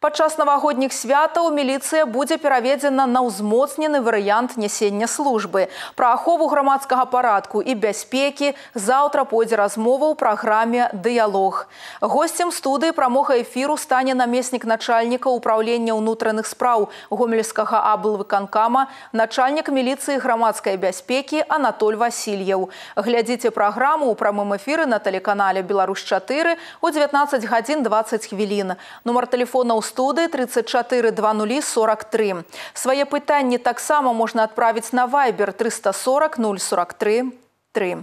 Падчас навагодніх святаў міліцыя будзе пераведзена на ўзмоцнены варыянт нясення службы. Пра ахову грамадскага парадку і бяспекі заўтра пойдзе размова ў праграме дыялог. Госцем студыі прамога эфіру стане намеснік начальніка ўправлення ўнутраных спраў гомельскага аблвыканкама, начальнік міліцыі грамадскай бяспекі Анатоль Васильяў. Глядзіце праграму ў прамым эфіры на тэлеканале Беларусь 4 у 19 гадзін 20 хвілін. Нумар тэлефона ў студы 34 20 43. Свае пытанні таксама можна адправіць на вайбер 340 043 3.